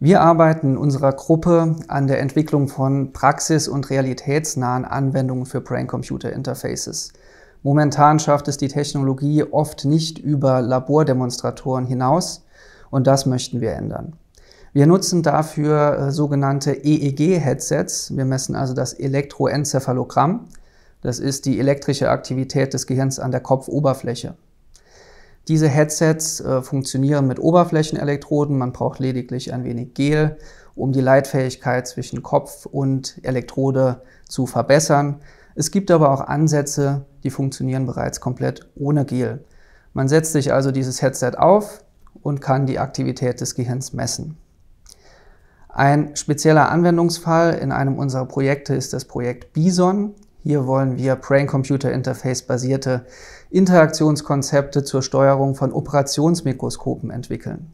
Wir arbeiten in unserer Gruppe an der Entwicklung von praxis- und realitätsnahen Anwendungen für Brain-Computer-Interfaces. Momentan schafft es die Technologie oft nicht über Labordemonstratoren hinaus und das möchten wir ändern. Wir nutzen dafür äh, sogenannte EEG-Headsets. Wir messen also das Elektroenzephalogramm. Das ist die elektrische Aktivität des Gehirns an der Kopfoberfläche. Diese Headsets äh, funktionieren mit Oberflächenelektroden. Man braucht lediglich ein wenig Gel, um die Leitfähigkeit zwischen Kopf und Elektrode zu verbessern. Es gibt aber auch Ansätze, die funktionieren bereits komplett ohne Gel. Man setzt sich also dieses Headset auf und kann die Aktivität des Gehirns messen. Ein spezieller Anwendungsfall in einem unserer Projekte ist das Projekt Bison. Hier wollen wir Brain-Computer-Interface basierte Interaktionskonzepte zur Steuerung von Operationsmikroskopen entwickeln.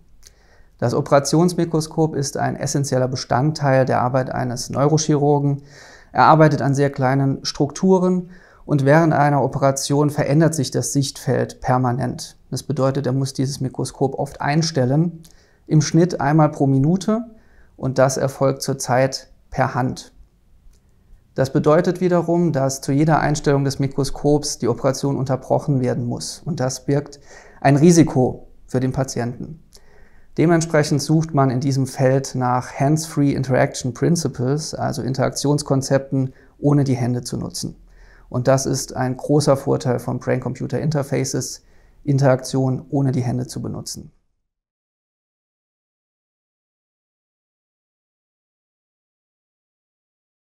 Das Operationsmikroskop ist ein essentieller Bestandteil der Arbeit eines Neurochirurgen. Er arbeitet an sehr kleinen Strukturen und während einer Operation verändert sich das Sichtfeld permanent. Das bedeutet, er muss dieses Mikroskop oft einstellen, im Schnitt einmal pro Minute und das erfolgt zurzeit per Hand. Das bedeutet wiederum, dass zu jeder Einstellung des Mikroskops die Operation unterbrochen werden muss. Und das birgt ein Risiko für den Patienten. Dementsprechend sucht man in diesem Feld nach Hands-Free Interaction Principles, also Interaktionskonzepten, ohne die Hände zu nutzen. Und das ist ein großer Vorteil von Brain-Computer Interfaces, Interaktion ohne die Hände zu benutzen.